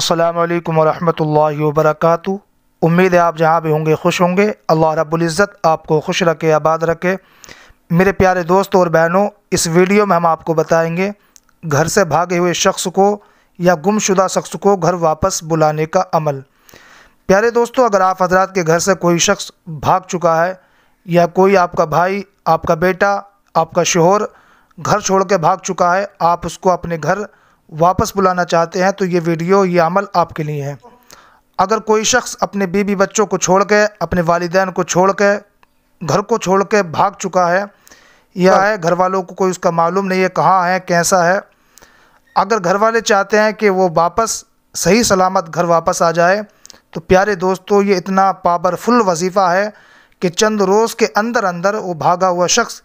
असलकम वरहमल वरक उम्मीद है आप जहाँ भी होंगे खुश होंगे अल्लाह रब्ज़त आपको खुश रखे आबाद रखे मेरे प्यारे दोस्त और बहनों इस वीडियो में हम आपको बताएंगे घर से भागे हुए शख्स को या गुमशुदा शख्स को घर वापस बुलाने का अमल प्यारे दोस्तों अगर आप हजरात के घर से कोई शख्स भाग चुका है या कोई आपका भाई आपका बेटा आपका शोहर घर छोड़ के भाग चुका है आप उसको अपने घर वापस बुलाना चाहते हैं तो ये वीडियो ये अमल आपके लिए है अगर कोई शख्स अपने बीबी बच्चों को छोड़ के अपने वालदान को छोड़ के घर को छोड़ के भाग चुका है या है घर वालों को कोई उसका मालूम नहीं है कहाँ है कैसा है अगर घर वाले चाहते हैं कि वो वापस सही सलामत घर वापस आ जाए तो प्यारे दोस्तों ये इतना पावरफुल वजीफ़ा है कि चंद रोज़ के अंदर अंदर वो भागा हुआ शख्स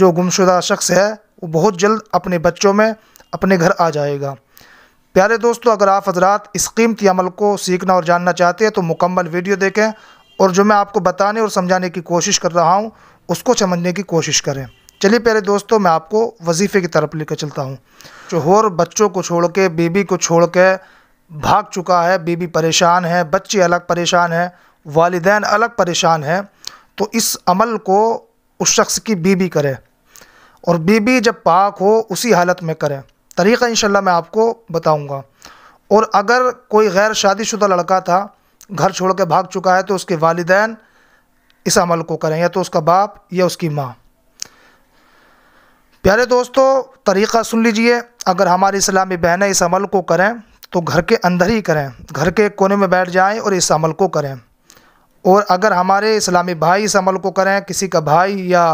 जो गुमशुदा शख्स है वो बहुत जल्द अपने बच्चों में अपने घर आ जाएगा प्यारे दोस्तों अगर आप हजरात इस कीमती अमल को सीखना और जानना चाहते हैं तो मुकम्मल वीडियो देखें और जो मैं आपको बताने और समझाने की कोशिश कर रहा हूँ उसको समझने की कोशिश करें चलिए प्यारे दोस्तों मैं आपको वजीफ़े की तरफ लेकर चलता हूँ होर बच्चों को छोड़ के बीबी को छोड़ के भाग चुका है बीबी परेशान है बच्चे अलग परेशान हैं वालदेन अलग परेशान हैं तो इस अमल को उस शख्स की बीबी करें और बीबी जब पाक हो उसी हालत में करें तरीक़ा इन मैं आपको बताऊँगा और अगर कोई गैर शादीशुदा लड़का था घर छोड़ के भाग चुका है तो उसके वालदान इस अमल को करें या तो उसका बाप या उसकी माँ प्यारे दोस्तों तरीक़ा सुन लीजिए अगर हमारी इस्लामी बहनें इस अमल को करें तो घर के अंदर ही करें घर के कोने में बैठ जाएं और इस अमल को करें और अगर हमारे इस्लामी भाई इस अमल को करें किसी का भाई या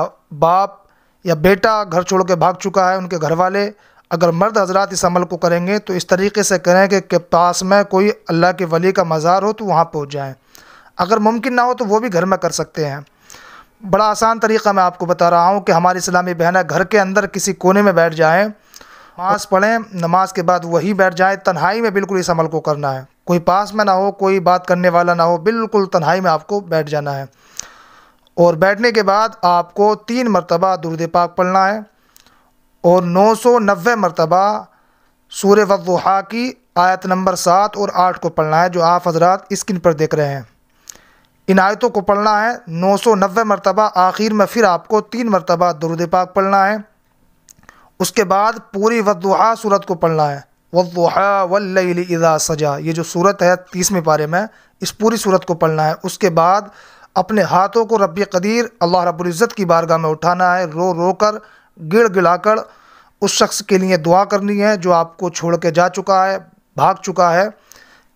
बाप या बेटा घर छोड़ के भाग चुका है उनके घर वाले अगर मर्द हजरात इस अमल को करेंगे तो इस तरीके से करें कि, के पास में कोई अल्लाह के वली का मज़ार हो तो वहाँ पहुँच जाएँ अगर मुमकिन ना हो तो वो भी घर में कर सकते हैं बड़ा आसान तरीका मैं आपको बता रहा हूँ कि हमारी इस्लामी बहनें घर के अंदर किसी कोने में बैठ जाएँ नमाज़ पढ़ें नमाज के बाद वहीं बैठ जाएँ तन्हाई में बिल्कुल इस अमल को करना है कोई पास में ना हो कोई बात करने वाला ना हो बिल्कुल तन्हाई में आपको बैठ जाना है और बैठने के बाद आपको तीन मरतबा दुरुद पाक पढ़ना है और नौ सौ नबे मरतबा सूर वहा की आयत नंबर सात और आठ को पढ़ना है जो आप हजरात स्क्रीन पर देख रहे हैं इन आयतों को पढ़ना है नौ सौ नबे मरतबा आखिर में फिर आपको तीन मरतबा दरुद पाक पढ़ना है उसके बाद पूरी वदुहा सूरत को पढ़ना है वदुहा वल्लइदा सजा ये जो सूरत है तीसवें पारे में इस पूरी सूरत को पढ़ना है उसके बाद अपने हाथों को रब कदीर अल्लाह रब्ज़त की बारगाह में उठाना है रो रो कर गिड़गिड़ाकर उस शख्स के लिए दुआ करनी है जो आपको छोड़ के जा चुका है भाग चुका है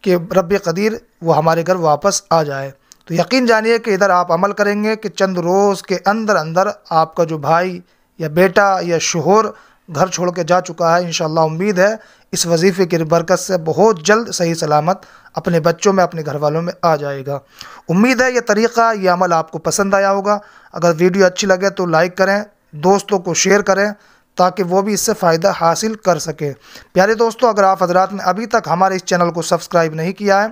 कि रब कदीर वो हमारे घर वापस आ जाए तो यकीन जानिए कि इधर आप अमल करेंगे कि चंद रोज़ के अंदर अंदर आपका जो भाई या बेटा या शोहर घर छोड़ के जा चुका है इन उम्मीद है इस वजीफ़े की बरकत से बहुत जल्द सही सलामत अपने बच्चों में अपने घर वालों में आ जाएगा उम्मीद है यह तरीक़ा यह अमल आपको पसंद आया होगा अगर वीडियो अच्छी लगे तो लाइक करें दोस्तों को शेयर करें ताकि वो भी इससे फ़ायदा हासिल कर सकें प्यारे दोस्तों अगर आप हजरात ने अभी तक हमारे इस चैनल को सब्सक्राइब नहीं किया है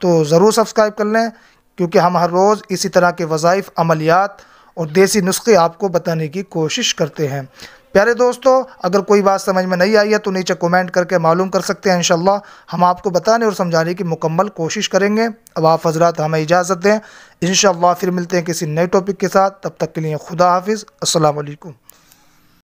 तो ज़रूर सब्सक्राइब कर लें क्योंकि हम हर रोज़ इसी तरह के वज़ाइफ अमलियात और देसी नुस्खे आपको बताने की कोशिश करते हैं प्यारे दोस्तों अगर कोई बात समझ में नहीं आई है तो नीचे कमेंट करके मालूम कर सकते हैं इन हम आपको बताने और समझाने की मुकम्मल कोशिश करेंगे अब आप हजरात हमें इजाज़त दें इन फिर मिलते हैं किसी नए टॉपिक के साथ तब तक के लिए खुदा हाफिज़ असलकम